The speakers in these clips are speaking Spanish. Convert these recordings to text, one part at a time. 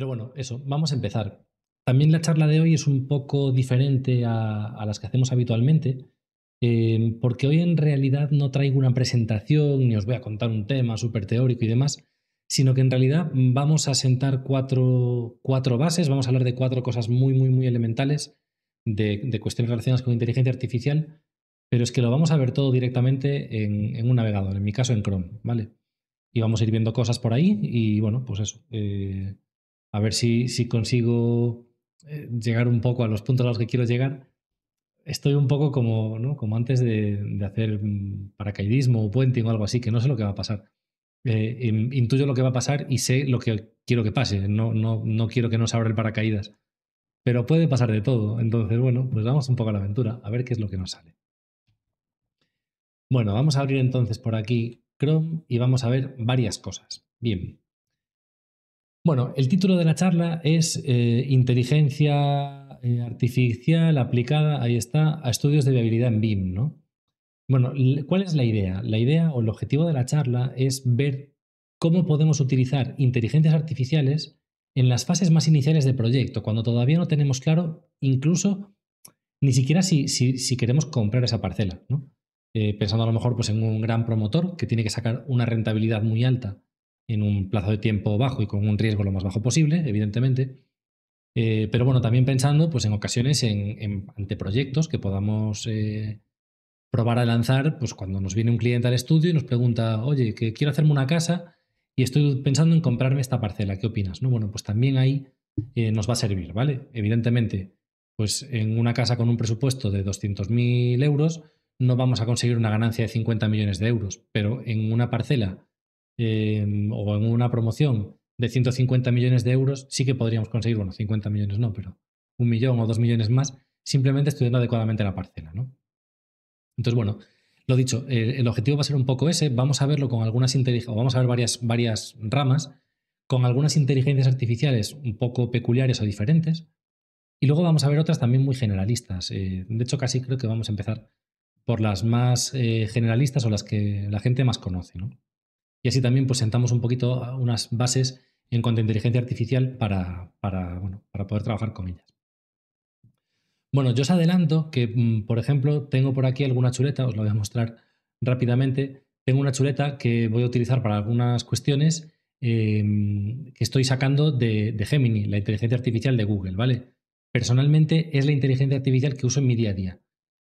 Pero bueno, eso, vamos a empezar. También la charla de hoy es un poco diferente a, las que hacemos habitualmente, em, porque hoy en realidad no traigo una presentación ni os voy a contar un tema súper teórico y demás, sino que en realidad vamos a sentar cuatro, bases, vamos a hablar de cuatro cosas muy, muy, muy elementales de, cuestiones relacionadas con inteligencia artificial, pero es que lo vamos a ver todo directamente en, un navegador, en mi caso en Chrome, ¿vale? Y vamos a ir viendo cosas por ahí y bueno, pues eso. Eh, a ver si, consigo eh, llegar un poco a los puntos a los que quiero llegar. Estoy un poco como, como antes de, hacer mm, paracaidismo o puente o algo así, que no sé lo que va a pasar. Eh, intuyo lo que va a pasar y sé lo que quiero que pase. No, no, no quiero que no se abra el paracaídas. Pero puede pasar de todo. Entonces, bueno, pues vamos un poco a la aventura, a ver qué es lo que nos sale. Bueno, vamos a abrir entonces por aquí Chrome y vamos a ver varias cosas. Bien, bueno, el título de la charla es eh, Inteligencia eh, Artificial aplicada, ahí está, a estudios de viabilidad en BIM, ¿no? Bueno, ¿cuál es la idea? La idea o el objetivo de la charla es ver cómo podemos utilizar inteligencias artificiales en las fases más iniciales del proyecto, cuando todavía no tenemos claro incluso ni siquiera si, queremos comprar esa parcela, eh, pensando a lo mejor pues, en un gran promotor que tiene que sacar una rentabilidad muy alta en un plazo de tiempo bajo y con un riesgo lo más bajo posible, evidentemente. Eh, pero bueno, también pensando pues, en ocasiones en, anteproyectos que podamos eh, probar a lanzar, pues cuando nos viene un cliente al estudio y nos pregunta, oye, que quiero hacerme una casa y estoy pensando en comprarme esta parcela, ¿qué opinas? ¿No? Bueno, pues también ahí eh, nos va a servir, ¿vale? Evidentemente, pues en una casa con un presupuesto de 200.000 euros no vamos a conseguir una ganancia de 50 millones de euros, pero en una parcela Em, o en una promoción de 150 millones de euros, sí que podríamos conseguir, bueno, 50 millones no, pero un millón o dos millones más, simplemente estudiando adecuadamente la parcela, ¿no? Entonces, bueno, lo dicho, el objetivo va a ser un poco ese, vamos a verlo con algunas inteligencias, vamos a ver varias, varias ramas, con algunas inteligencias artificiales un poco peculiares o diferentes, y luego vamos a ver otras también muy generalistas. Eh, de hecho, casi creo que vamos a empezar por las más eh, generalistas o las que la gente más conoce, ¿no? y así también pues sentamos un poquito ah, unas bases en cuanto a inteligencia artificial para, para, poder trabajar con ellas. Bueno, yo os adelanto que, mm, por ejemplo, tengo por aquí alguna chuleta, os la voy a mostrar rápidamente. Tengo una chuleta que voy a utilizar para algunas cuestiones em, que estoy sacando de, Gemini, la inteligencia artificial de Google, ¿vale? Personalmente es la inteligencia artificial que uso en mi día a día.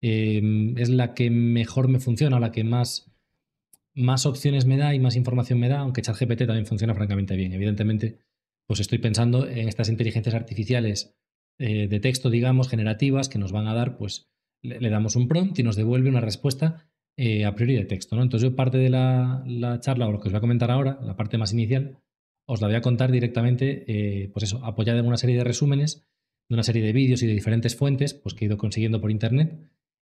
Em, es la que mejor me funciona, la que más más opciones me da y más información me da, aunque ChatGPT también funciona francamente bien. Evidentemente, pues estoy pensando en estas inteligencias artificiales eh, de texto, digamos, generativas, que nos van a dar, pues le, damos un prompt y nos devuelve una respuesta eh, a priori de texto. ¿no? Entonces yo parte de la, charla o lo que os voy a comentar ahora, la parte más inicial, os la voy a contar directamente, eh, pues eso, apoyada en una serie de resúmenes, de una serie de vídeos y de diferentes fuentes pues, que he ido consiguiendo por internet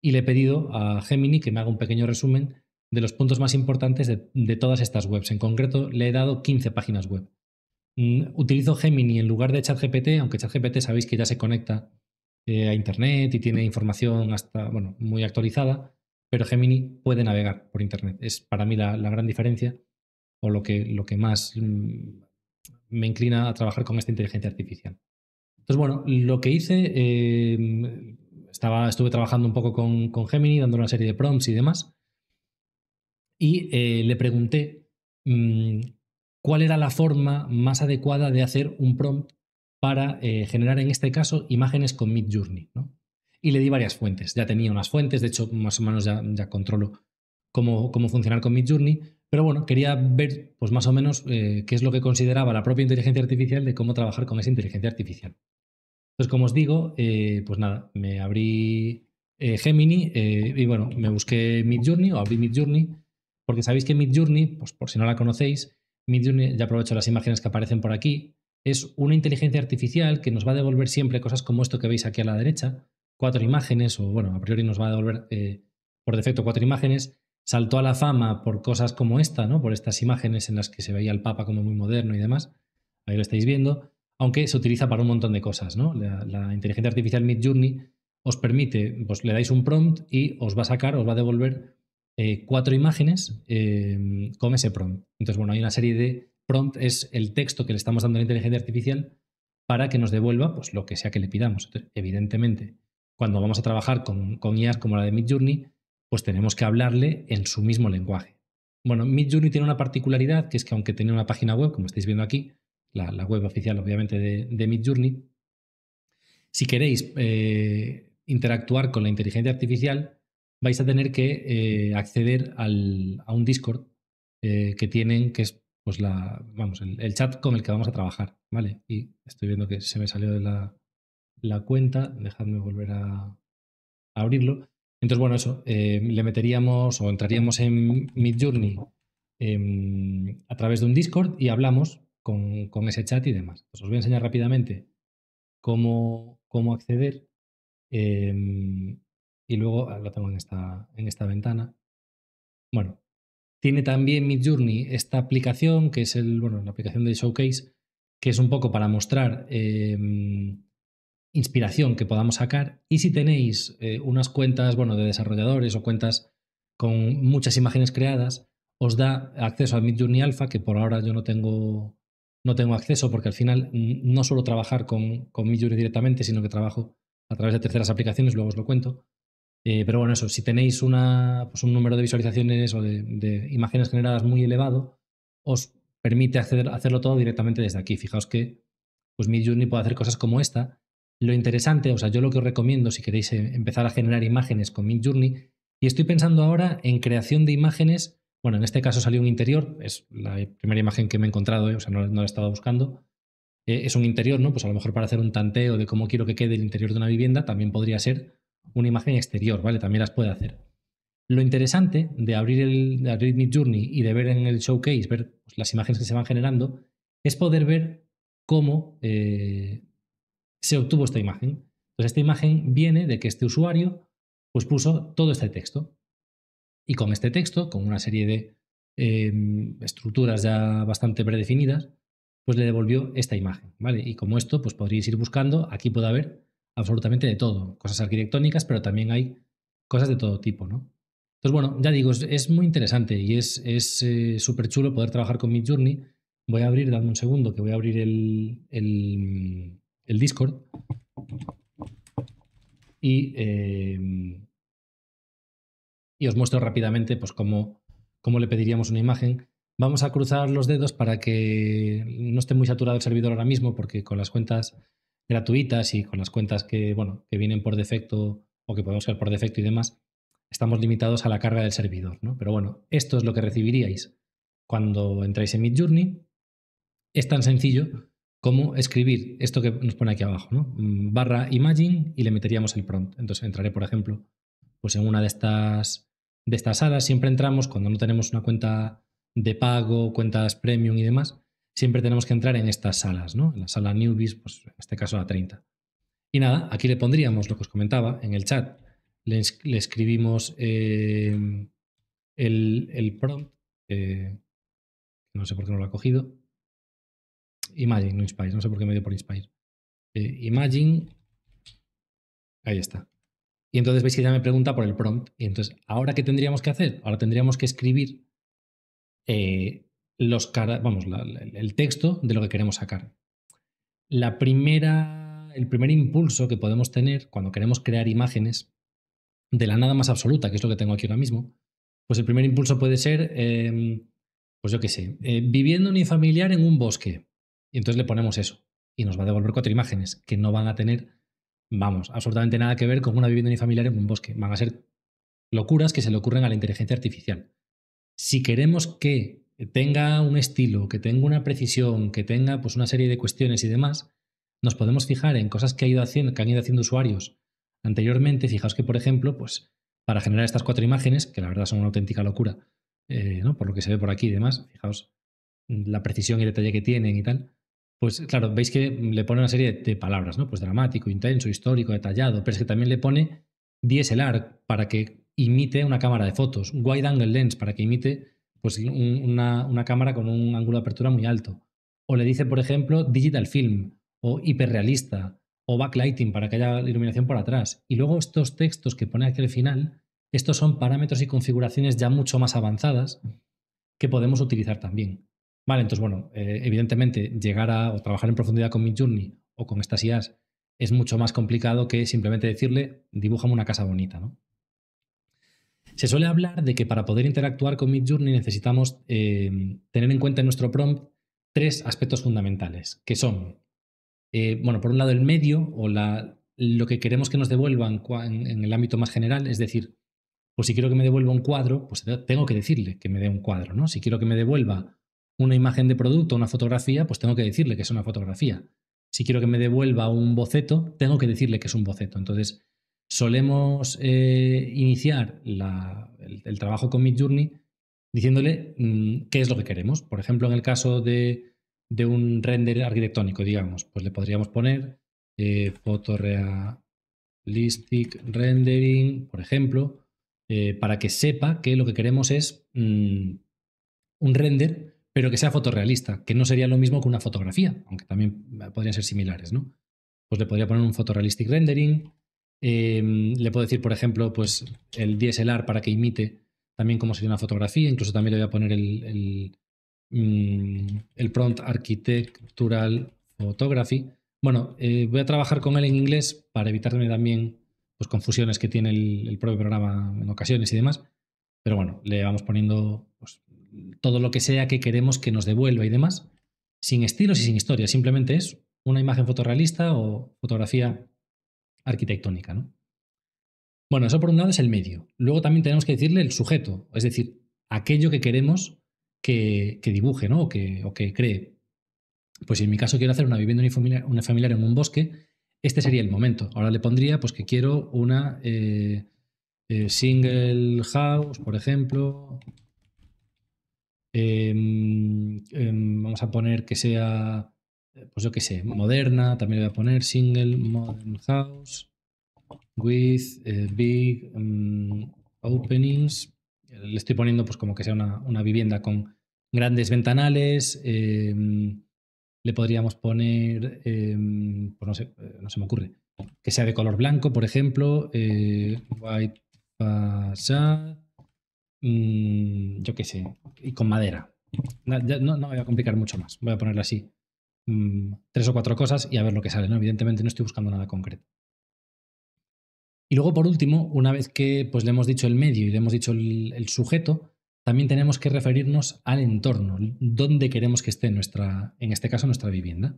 y le he pedido a Gemini que me haga un pequeño resumen de los puntos más importantes de, todas estas webs. En concreto, le he dado 15 páginas web. Mm, utilizo Gemini en lugar de ChatGPT, aunque ChatGPT sabéis que ya se conecta eh, a Internet y tiene información hasta, bueno, muy actualizada, pero Gemini puede navegar por Internet. Es para mí la, gran diferencia o lo que, lo que más mm, me inclina a trabajar con esta inteligencia artificial. Entonces, bueno, lo que hice, eh, estaba, estuve trabajando un poco con Gemini, dando una serie de prompts y demás y eh, le pregunté mm, cuál era la forma más adecuada de hacer un prompt para eh, generar en este caso imágenes con Midjourney. ¿no? Y le di varias fuentes. Ya tenía unas fuentes, de hecho, más o menos ya, ya controlo cómo, funcionar con Midjourney. Pero bueno, quería ver, pues más o menos, eh, qué es lo que consideraba la propia inteligencia artificial de cómo trabajar con esa inteligencia artificial. Entonces, como os digo, pues nada, me abrí Gemini y bueno, me busqué Midjourney o abrí Midjourney porque sabéis que Midjourney, pues por si no la conocéis, Midjourney, ya aprovecho las imágenes que aparecen por aquí, es una inteligencia artificial que nos va a devolver siempre cosas como esto que veis aquí a la derecha, cuatro imágenes, o bueno, a priori nos va a devolver eh, por defecto cuatro imágenes, saltó a la fama por cosas como esta, ¿no? Por estas imágenes en las que se veía al Papa como muy moderno y demás. Ahí lo estáis viendo. Aunque se utiliza para un montón de cosas, ¿no? La, la inteligencia artificial Midjourney os permite, pues le dais un prompt y os va a sacar, os va a devolver eh, cuatro imágenes, eh, con come ese prompt. Entonces, bueno, hay una serie de prompt, es el texto que le estamos dando a la inteligencia artificial para que nos devuelva pues, lo que sea que le pidamos. evidentemente, cuando vamos a trabajar con, con IAs como la de Midjourney, pues tenemos que hablarle en su mismo lenguaje. Bueno, Midjourney tiene una particularidad, que es que aunque tiene una página web, como estáis viendo aquí, la, web oficial obviamente de, de Midjourney, si queréis eh, interactuar con la inteligencia artificial, vais a tener que eh, acceder al, a un Discord eh, que tienen, que es pues la, vamos, el, el, chat con el que vamos a trabajar, ¿vale? Y estoy viendo que se me salió de la, la cuenta, dejadme volver a, abrirlo. Entonces, bueno, eso, eh, le meteríamos o entraríamos en Midjourney em, a través de un Discord y hablamos con, con ese chat y demás. Pues os voy a enseñar rápidamente cómo, acceder. Em, y luego ah, lo tengo en esta, en esta ventana. Bueno, tiene también Midjourney esta aplicación, que es el, bueno, la aplicación de Showcase, que es un poco para mostrar em, inspiración que podamos sacar. Y si tenéis eh, unas cuentas bueno, de desarrolladores o cuentas con muchas imágenes creadas, os da acceso a Midjourney Alpha, que por ahora yo no tengo, no tengo acceso porque al final no suelo trabajar con, con Midjourney directamente, sino que trabajo a través de terceras aplicaciones, luego os lo cuento. Eh, pero bueno, eso, si tenéis pues, un número de visualizaciones o de, imágenes generadas muy elevado, os permite hacerlo todo directamente desde aquí. Fijaos que pues Midjourney puede hacer cosas como esta. Lo interesante, o sea, yo lo que os recomiendo si queréis eh, empezar a generar imágenes con Midjourney, y estoy pensando ahora en creación de imágenes, bueno, en este caso salió un interior, es la primera imagen que me he encontrado, eh, o sea, no, no la estaba buscando, es un interior, ¿no? Pues a lo mejor para hacer un tanteo de cómo quiero que quede el interior de una vivienda, también podría ser una imagen exterior, ¿vale? También las puede hacer. Lo interesante de abrir, el, de Journey y de ver en el showcase, ver pues, las imágenes que se van generando, es poder ver cómo eh, se obtuvo esta imagen. Entonces, esta imagen viene de que este usuario pues, puso todo este texto. Y con este texto, con una serie de em, estructuras ya bastante predefinidas, pues le devolvió esta imagen, ¿vale? Y como esto, pues podríais ir buscando, aquí puede haber absolutamente de todo, cosas arquitectónicas, pero también hay cosas de todo tipo, Entonces, bueno, ya digo, es, muy interesante y es súper eh, chulo poder trabajar con Midjourney. Voy a abrir, dame un segundo, que voy a abrir el, el, Discord. Y, eh, y, os muestro rápidamente pues, cómo, cómo le pediríamos una imagen. Vamos a cruzar los dedos para que no esté muy saturado el servidor ahora mismo, porque con las cuentas gratuitas y con las cuentas que, bueno, que vienen por defecto o que podemos ser por defecto y demás, estamos limitados a la carga del servidor, ¿no? Pero bueno, esto es lo que recibiríais cuando entráis en Midjourney. Es tan sencillo como escribir esto que nos pone aquí abajo, ¿no? Mm, barra imagine y le meteríamos el prompt. Entonces entraré, por ejemplo, pues en una de estas, de estas salas. Siempre entramos cuando no tenemos una cuenta de pago, cuentas premium y demás siempre tenemos que entrar en estas salas, ¿no? En la sala Newbies, pues en este caso la 30. Y nada, aquí le pondríamos lo que os comentaba en el chat. Le, escribimos eh, el, prompt. no sé por qué no lo ha cogido. Imagine, no Inspire. No sé por qué me dio por Inspire. Eh, imagine. Ahí está. Y entonces veis que ya me pregunta por el prompt. Y entonces, ¿ahora qué tendríamos que hacer? Ahora tendríamos que escribir eh, los vamos, el texto de lo que queremos sacar. La primera, el primer impulso que podemos tener cuando queremos crear imágenes de la nada más absoluta, que es lo que tengo aquí ahora mismo, pues el primer impulso puede ser, em, pues yo qué sé, eh, viviendo un familiar en un bosque. Y entonces le ponemos eso y nos va a devolver cuatro imágenes que no van a tener, vamos, absolutamente nada que ver con una vivienda familiar en un bosque. Van a ser locuras que se le ocurren a la inteligencia artificial. Si queremos que tenga un estilo, que tenga una precisión, que tenga pues, una serie de cuestiones y demás, nos podemos fijar en cosas que, ha ido haciendo, que han ido haciendo usuarios anteriormente. Fijaos que, por ejemplo, pues, para generar estas cuatro imágenes, que la verdad son una auténtica locura, eh, ¿no? por lo que se ve por aquí y demás, fijaos la precisión y el detalle que tienen y tal, pues claro, veis que le pone una serie de palabras, ¿no? Pues dramático, intenso, histórico, detallado, pero es que también le pone DSLR para que imite una cámara de fotos, wide angle lens para que imite pues una, cámara con un ángulo de apertura muy alto. O le dice, por ejemplo, digital film o hiperrealista o backlighting para que haya iluminación por atrás. Y luego estos textos que pone aquí al final, estos son parámetros y configuraciones ya mucho más avanzadas que podemos utilizar también. Vale, entonces, bueno, eh, evidentemente llegar a trabajar en profundidad con Midjourney o con estas IAs es mucho más complicado que simplemente decirle, dibújame una casa bonita, ¿no? Se suele hablar de que para poder interactuar con Midjourney necesitamos eh, tener en cuenta en nuestro prompt tres aspectos fundamentales, que son, eh, bueno, por un lado el medio o la, lo que queremos que nos devuelvan en, en el ámbito más general, es decir, pues si quiero que me devuelva un cuadro, pues tengo que decirle que me dé un cuadro, ¿no? Si quiero que me devuelva una imagen de producto, una fotografía, pues tengo que decirle que es una fotografía. Si quiero que me devuelva un boceto, tengo que decirle que es un boceto. Entonces, solemos eh, iniciar el, trabajo con Midjourney diciéndole mm, qué es lo que queremos. Por ejemplo, en el caso de, un render arquitectónico, digamos, pues le podríamos poner eh, photorealistic rendering, por ejemplo, eh, para que sepa que lo que queremos es mm, un render, pero que sea fotorealista, que no sería lo mismo que una fotografía, aunque también podrían ser similares, ¿no? Pues le podría poner un photorealistic rendering, Em, le puedo decir, por ejemplo, pues el DSLR para que imite también cómo sería una fotografía. Incluso también le voy a poner el, el, mm, prompt architectural photography. Bueno, eh, voy a trabajar con él en inglés para evitarme también pues, confusiones que tiene el, propio programa en ocasiones y demás. Pero bueno, le vamos poniendo pues, todo lo que sea que queremos que nos devuelva y demás, sin estilos y sin historia. Simplemente es una imagen fotorrealista o fotografía arquitectónica. ¿no? Bueno, eso por un lado es el medio. Luego también tenemos que decirle el sujeto, es decir, aquello que queremos que, dibuje ¿no? o, que, que, cree. Pues si en mi caso quiero hacer una vivienda una familiar en un bosque, este sería el momento. Ahora le pondría pues que quiero una eh, eh, single house, por ejemplo. Em, em, vamos a poner que sea pues yo qué sé, moderna, también le voy a poner single modern house with eh, big mm, openings. Le estoy poniendo pues como que sea una, vivienda con grandes ventanales. Em, le podríamos poner, em, pues eh, no se me ocurre, que sea de color blanco, por ejemplo, eh, white facade, mm, yo qué sé, y con madera. No, no, no voy a complicar mucho más, voy a ponerla así. Mm, tres o cuatro cosas y a ver lo que sale, ¿no? Evidentemente no estoy buscando nada concreto. Y luego, por último, una vez que pues, le hemos dicho el medio y le hemos dicho el, sujeto, también tenemos que referirnos al entorno, donde queremos que esté nuestra, en este caso, nuestra vivienda.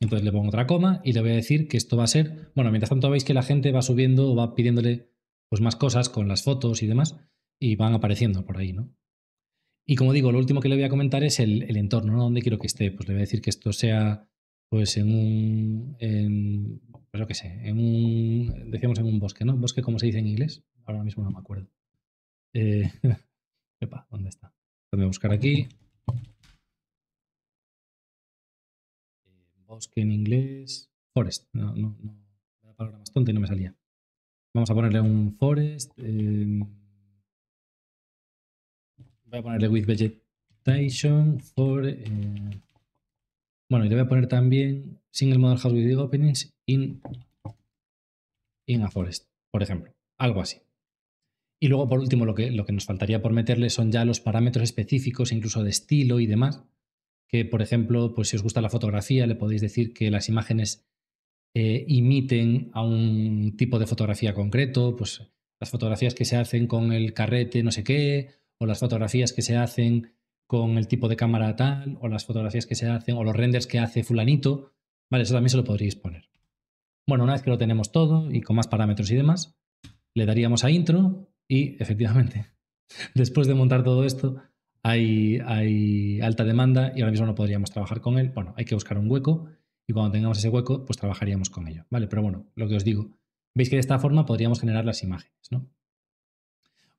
Entonces le pongo otra coma y le voy a decir que esto va a ser, bueno, mientras tanto veis que la gente va subiendo o va pidiéndole pues, más cosas con las fotos y demás y van apareciendo por ahí, ¿no? Y como digo, lo último que le voy a comentar es el, entorno, ¿no? ¿Dónde quiero que esté? Pues le voy a decir que esto sea, pues en un, pues lo que sé, en un, decíamos en un bosque, ¿no? Bosque, como se dice en inglés, ahora mismo no me acuerdo. Eh, epa, ¿dónde está? voy a buscar aquí. Eh, bosque en inglés, forest, no, no, no, la palabra más tonta y no me salía. Vamos a ponerle un forest. Eh, Voy a ponerle with vegetation for. Eh, bueno, y le voy a poner también single model house with openings in, a forest, por ejemplo. Algo así. Y luego, por último, lo que, lo que nos faltaría por meterle son ya los parámetros específicos, incluso de estilo y demás. Que, por ejemplo, pues si os gusta la fotografía, le podéis decir que las imágenes eh, imiten a un tipo de fotografía concreto, pues las fotografías que se hacen con el carrete, no sé qué, o las fotografías que se hacen con el tipo de cámara tal, o las fotografías que se hacen, o los renders que hace fulanito, vale, eso también se lo podríais poner. Bueno, una vez que lo tenemos todo y con más parámetros y demás, le daríamos a intro y efectivamente, después de montar todo esto, hay, alta demanda y ahora mismo no podríamos trabajar con él. Bueno, hay que buscar un hueco y cuando tengamos ese hueco, pues trabajaríamos con ello, ¿vale? Pero bueno, lo que os digo, veis que de esta forma podríamos generar las imágenes, ¿no?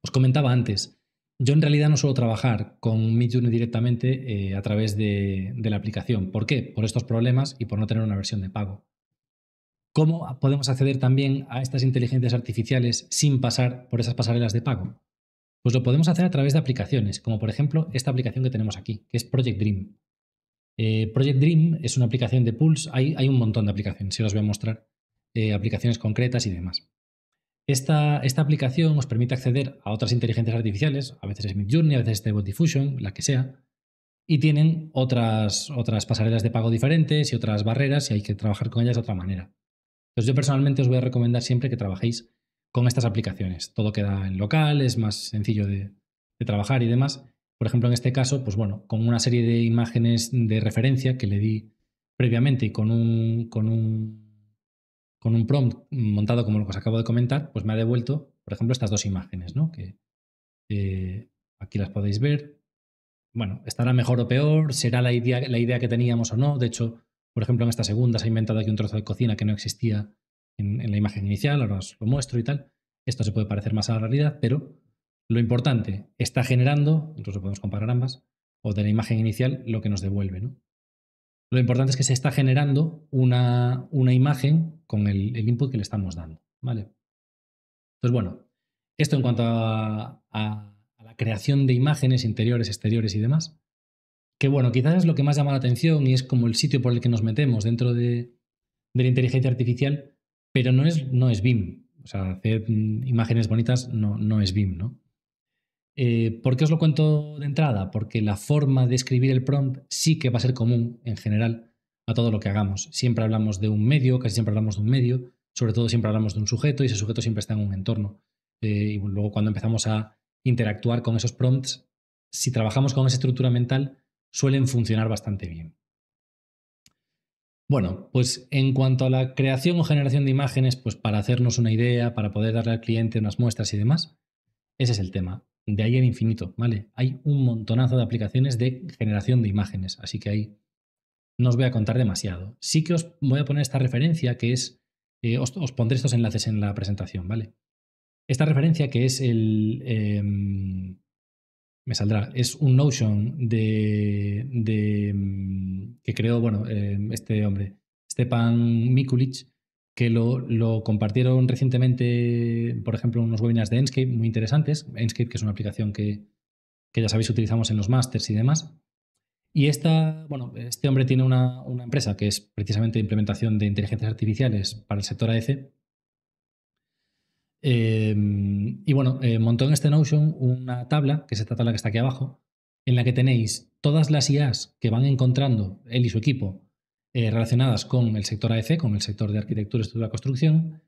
Os comentaba antes, yo en realidad no suelo trabajar con Midjourney directamente eh, a través de, la aplicación. ¿Por qué? Por estos problemas y por no tener una versión de pago. ¿Cómo podemos acceder también a estas inteligencias artificiales sin pasar por esas pasarelas de pago? Pues lo podemos hacer a través de aplicaciones, como por ejemplo esta aplicación que tenemos aquí, que es Project Dream. Eh, Project Dream es una aplicación de Pulse, hay, un montón de aplicaciones, si os voy a mostrar, eh, aplicaciones concretas y demás. Esta, esta, aplicación os permite acceder a otras inteligencias artificiales, a veces es Midjourney, a veces es Stable Diffusion, la que sea, y tienen otras, otras pasarelas de pago diferentes y otras barreras y hay que trabajar con ellas de otra manera. Entonces yo personalmente os voy a recomendar siempre que trabajéis con estas aplicaciones. Todo queda en local, es más sencillo de, de trabajar y demás. Por ejemplo, en este caso, pues bueno, con una serie de imágenes de referencia que le di previamente y con un, con un con un prompt montado como lo que os acabo de comentar, pues me ha devuelto, por ejemplo, estas dos imágenes, ¿no? Que aquí las podéis ver. Bueno, estará mejor o peor, será la idea, la idea que teníamos o no. De hecho, por ejemplo, en esta segunda se ha inventado aquí un trozo de cocina que no existía en, la imagen inicial, ahora os lo muestro y tal. Esto se puede parecer más a la realidad, pero lo importante, está generando, entonces podemos comparar ambas, o de la imagen inicial lo que nos devuelve, ¿no? Lo importante es que se está generando una, imagen con el, input que le estamos dando. ¿vale? Entonces, bueno, esto en cuanto a, la creación de imágenes interiores, exteriores y demás. Que bueno, quizás es lo que más llama la atención y es como el sitio por el que nos metemos dentro de, la inteligencia artificial, pero no es, no es BIM. O sea, hacer mm, imágenes bonitas no, no es BIM, ¿no? Eh, ¿Por qué os lo cuento de entrada? Porque la forma de escribir el prompt sí que va a ser común en general a todo lo que hagamos. Siempre hablamos de un medio, casi siempre hablamos de un medio, sobre todo siempre hablamos de un sujeto y ese sujeto siempre está en un entorno. Eh, y luego cuando empezamos a interactuar con esos prompts, si trabajamos con esa estructura mental, suelen funcionar bastante bien. Bueno, pues en cuanto a la creación o generación de imágenes, pues para hacernos una idea, para poder darle al cliente unas muestras y demás, ese es el tema de ahí en infinito, ¿vale? Hay un montonazo de aplicaciones de generación de imágenes, así que ahí no os voy a contar demasiado. Sí que os voy a poner esta referencia que es, eh, os, pondré estos enlaces en la presentación, ¿vale? Esta referencia que es el, em, me saldrá, es un Notion de, em, que creó, bueno, em, este hombre, Stepan Mikulic, que lo, compartieron recientemente, por ejemplo, unos webinars de Enscape muy interesantes. Enscape, que es una aplicación que, ya sabéis utilizamos en los másters y demás. Y bueno, este hombre tiene una, empresa que es precisamente implementación de inteligencias artificiales para el sector AEC. Em, y bueno, eh, montó en este Notion una tabla, que es esta tabla que está aquí abajo, en la que tenéis todas las IAs que van encontrando él y su equipo eh, relacionadas con el sector AEC, con el sector de arquitectura, estructura, construcción,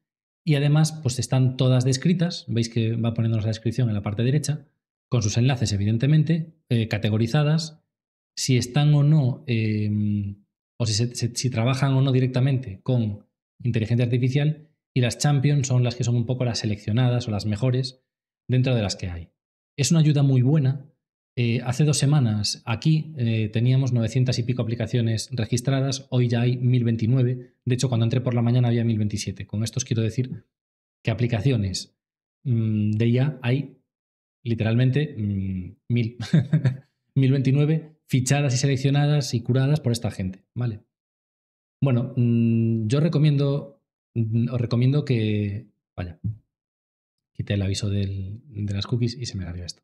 y además pues están todas descritas, veis que va poniéndonos la descripción en la parte derecha, con sus enlaces evidentemente, eh, categorizadas, si están o no, em, o si trabajan o no directamente con inteligencia artificial, y las champions son las que son un poco las seleccionadas o las mejores dentro de las que hay. Es una ayuda muy buena eh, hace dos semanas aquí eh, teníamos 900 y pico aplicaciones registradas, hoy ya hay 1029. De hecho, cuando entré por la mañana había 1027. Con esto os quiero decir que aplicaciones mm, de IA hay literalmente 1029 mm, fichadas y seleccionadas y curadas por esta gente, ¿vale? Bueno, mm, yo recomiendo, os recomiendo que, vaya, quité el aviso de las cookies y se me agarró esto.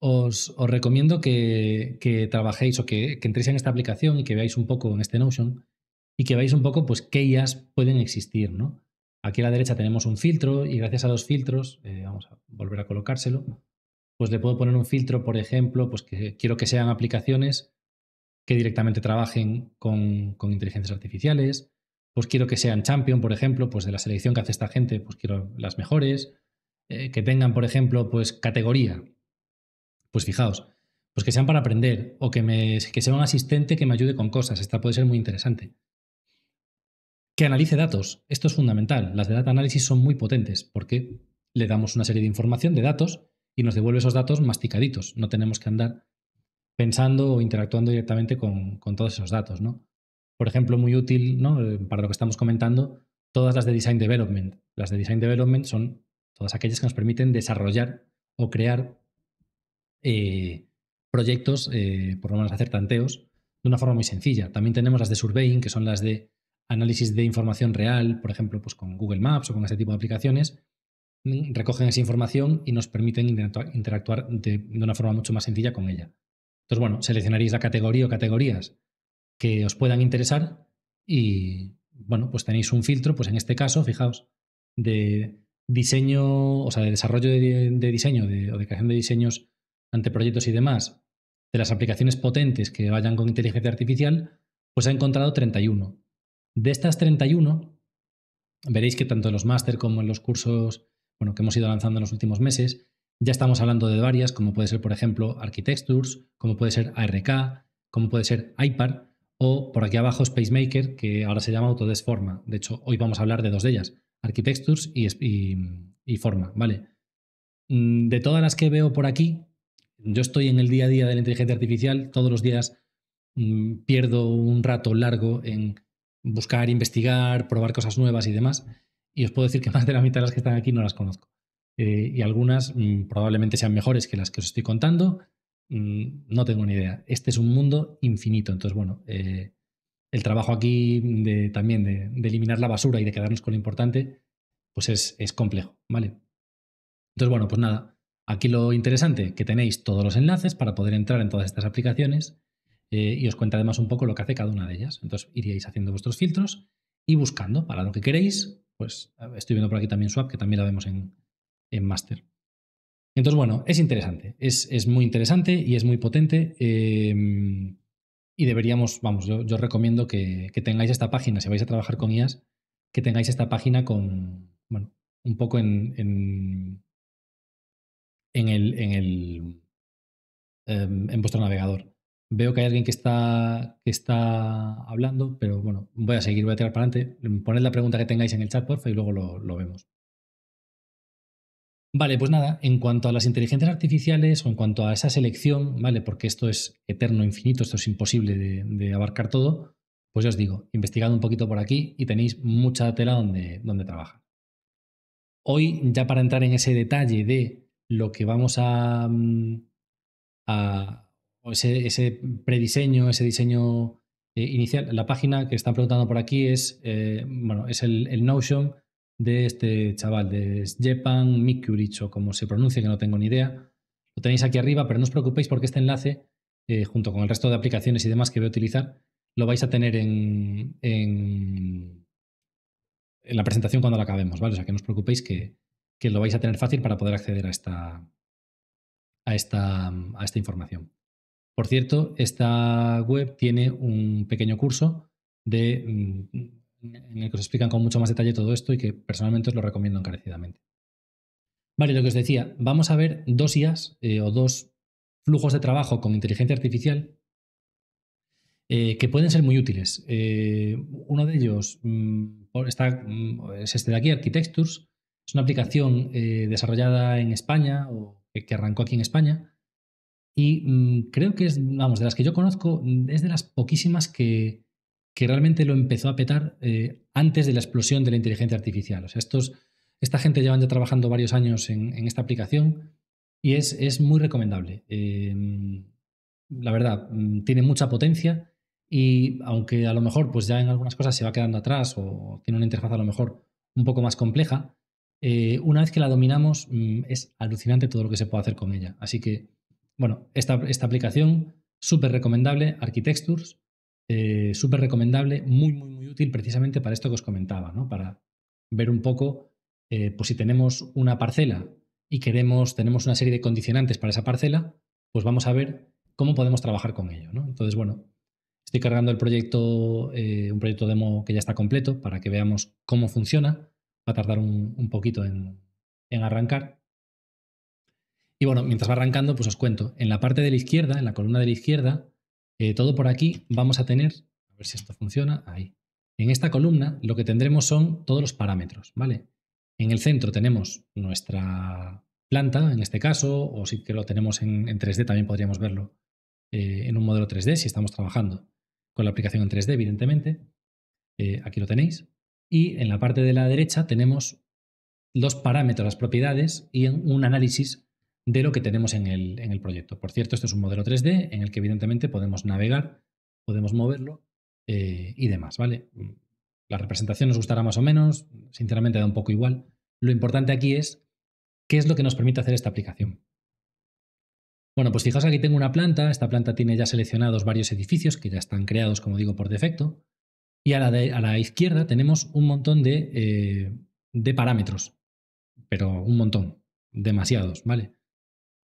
Os, recomiendo que, trabajéis o que, entréis en esta aplicación y que veáis un poco en este Notion y que veáis un poco pues, qué IAs pueden existir. ¿no? Aquí a la derecha tenemos un filtro y gracias a los filtros, eh, vamos a volver a colocárselo, pues le puedo poner un filtro, por ejemplo, pues que quiero que sean aplicaciones que directamente trabajen con, inteligencias artificiales, pues quiero que sean champion, por ejemplo, pues de la selección que hace esta gente, pues quiero las mejores, eh, que tengan, por ejemplo, pues categoría, pues fijaos, pues que sean para aprender o que, me, que sea un asistente que me ayude con cosas. Esta puede ser muy interesante. Que analice datos. Esto es fundamental. Las de data analysis son muy potentes porque le damos una serie de información de datos y nos devuelve esos datos masticaditos. No tenemos que andar pensando o interactuando directamente con, todos esos datos, ¿no? Por ejemplo, muy útil, ¿no? Eh, para lo que estamos comentando, todas las de Design Development. Las de Design Development son todas aquellas que nos permiten desarrollar o crear eh, proyectos, eh, por lo menos hacer tanteos, de una forma muy sencilla. También tenemos las de surveying, que son las de análisis de información real, por ejemplo, pues con Google Maps o con este tipo de aplicaciones, mm, recogen esa información y nos permiten interactuar de, una forma mucho más sencilla con ella. Entonces, bueno, seleccionaréis la categoría o categorías que os puedan interesar y, bueno, pues tenéis un filtro, pues en este caso, fijaos, de diseño, o sea, de desarrollo de, diseño o de creación de diseños anteproyectos y demás, de las aplicaciones potentes que vayan con inteligencia artificial, pues ha encontrado 31. De estas 31, veréis que tanto en los máster como en los cursos bueno, que hemos ido lanzando en los últimos meses, ya estamos hablando de varias, como puede ser, por ejemplo, Architectures, como puede ser ARK, como puede ser IPAR, o por aquí abajo Spacemaker, que ahora se llama Autodesk Forma. De hecho, hoy vamos a hablar de dos de ellas, Architectures y, y Forma, ¿vale? Mm, de todas las que veo por aquí, yo estoy en el día a día de la inteligencia artificial, todos los días mm, pierdo un rato largo en buscar, investigar, probar cosas nuevas y demás, y os puedo decir que más de la mitad de las que están aquí no las conozco. Eh, y algunas mm, probablemente sean mejores que las que os estoy contando, mm, no tengo ni idea. Este es un mundo infinito, entonces bueno, eh, el trabajo aquí de, también de, eliminar la basura y de quedarnos con lo importante, pues es, es complejo, ¿vale? Entonces, bueno, pues nada, Aquí lo interesante, que tenéis todos los enlaces para poder entrar en todas estas aplicaciones eh, y os cuenta además un poco lo que hace cada una de ellas. Entonces iríais haciendo vuestros filtros y buscando para lo que queréis. Pues estoy viendo por aquí también Swap, que también la vemos en, en Master. Entonces, bueno, es interesante, es, muy interesante y es muy potente. Em, y deberíamos, vamos, yo, recomiendo que, tengáis esta página, si vais a trabajar con IAS, que tengáis esta página con, bueno, un poco en en, el, em, en, vuestro navegador. Veo que hay alguien que está, que está hablando, pero bueno, voy a seguir, voy a tirar para adelante. Poned la pregunta que tengáis en el chat, porfa, y luego lo, lo vemos. Vale, pues nada, en cuanto a las inteligencias artificiales o en cuanto a esa selección, ¿vale? Porque esto es eterno, infinito, esto es imposible de, abarcar todo, pues ya os digo, investigad un poquito por aquí y tenéis mucha tela donde, donde trabajar. Hoy, ya para entrar en ese detalle de lo que vamos a, mm, ese, prediseño, ese diseño eh, inicial. La página que están preguntando por aquí es, eh, bueno, es el, Notion de este chaval, de Japan Mikurich, o como se pronuncia, que no tengo ni idea. Lo tenéis aquí arriba, pero no os preocupéis porque este enlace, eh, junto con el resto de aplicaciones y demás que voy a utilizar, lo vais a tener en, en, en la presentación cuando la acabemos, ¿vale? O sea, que no os preocupéis que, que lo vais a tener fácil para poder acceder a esta, a a esta información. Por cierto, esta web tiene un pequeño curso mm, en el que os explican con mucho más detalle todo esto y que personalmente os lo recomiendo encarecidamente. Vale, lo que os decía, vamos a ver dos IAs eh, o dos flujos de trabajo con inteligencia artificial eh, que pueden ser muy útiles. Eh, uno de ellos mm, está, mm, es este de aquí, Architectures, es una aplicación eh, desarrollada en España o que arrancó aquí en España. Y mm, creo que es, vamos, de las que yo conozco, mm, es de las poquísimas que, que realmente lo empezó a petar eh, antes de la explosión de la inteligencia artificial. O sea, estos, esta gente llevan ya trabajando varios años en, esta aplicación y es, es muy recomendable. Em, la verdad, mm, tiene mucha potencia y aunque a lo mejor pues ya en algunas cosas se va quedando atrás o tiene una interfaz a lo mejor un poco más compleja, eh, una vez que la dominamos, mm, es alucinante todo lo que se puede hacer con ella. Así que, bueno, esta, aplicación, súper recomendable, Architectures, eh, súper recomendable, muy, muy, muy útil precisamente para esto que os comentaba, Para ver un poco, eh, pues si tenemos una parcela y queremos, tenemos una serie de condicionantes para esa parcela, pues vamos a ver cómo podemos trabajar con ello, ¿no? Entonces, bueno, estoy cargando el proyecto, un proyecto demo que ya está completo para que veamos cómo funciona va a tardar un, poquito en, arrancar. Y bueno, mientras va arrancando, pues os cuento. En la parte de la izquierda, en la columna de la izquierda, eh, todo por aquí vamos a tener, a ver si esto funciona, ahí. En esta columna lo que tendremos son todos los parámetros, ¿vale? En el centro tenemos nuestra planta, en este caso, o si que lo tenemos en, 3D también podríamos verlo eh, en un modelo 3D si estamos trabajando con la aplicación en 3D, evidentemente. Eh, aquí lo tenéis. Y en la parte de la derecha tenemos los parámetros, las propiedades y un análisis de lo que tenemos en el, proyecto. Por cierto, esto es un modelo 3D en el que evidentemente podemos navegar, podemos moverlo eh, y demás, ¿vale? Mm, la representación nos gustará más o menos, sinceramente da un poco igual. Lo importante aquí es qué es lo que nos permite hacer esta aplicación. Bueno, pues fijaos aquí tengo una planta, esta planta tiene ya seleccionados varios edificios que ya están creados, como digo, por defecto. Y a la, a la izquierda tenemos un montón eh, de, parámetros, pero un montón, demasiados, ¿vale?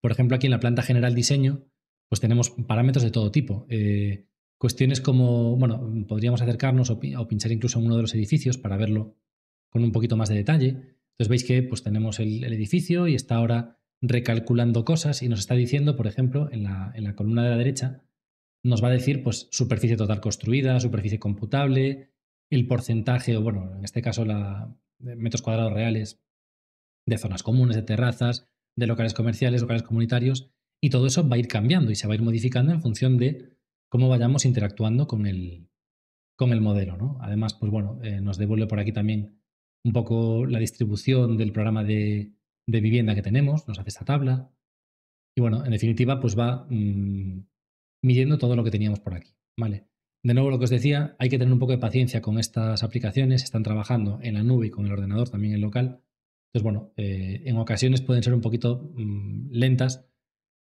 Por ejemplo, aquí en la planta general diseño, pues tenemos parámetros de todo tipo. Eh, cuestiones como, bueno, podríamos acercarnos o, pinchar incluso en uno de los edificios para verlo con un poquito más de detalle. Entonces veis que pues tenemos el, edificio y está ahora recalculando cosas y nos está diciendo, por ejemplo, en la columna de la derecha, nos va a decir pues, superficie total construida, superficie computable, el porcentaje, o bueno, en este caso la, eh, metros cuadrados reales de zonas comunes, de terrazas, de locales comerciales, locales comunitarios, y todo eso va a ir cambiando y se va a ir modificando en función de cómo vayamos interactuando con el, con el modelo. ¿no? Además, pues bueno, eh, nos devuelve por aquí también un poco la distribución del programa de, vivienda que tenemos, nos hace esta tabla. Y bueno, en definitiva, pues va mm, midiendo todo lo que teníamos por aquí. ¿vale? De nuevo, lo que os decía, hay que tener un poco de paciencia con estas aplicaciones, están trabajando en la nube y con el ordenador también en local. Entonces, bueno, eh, en ocasiones pueden ser un poquito mm, lentas,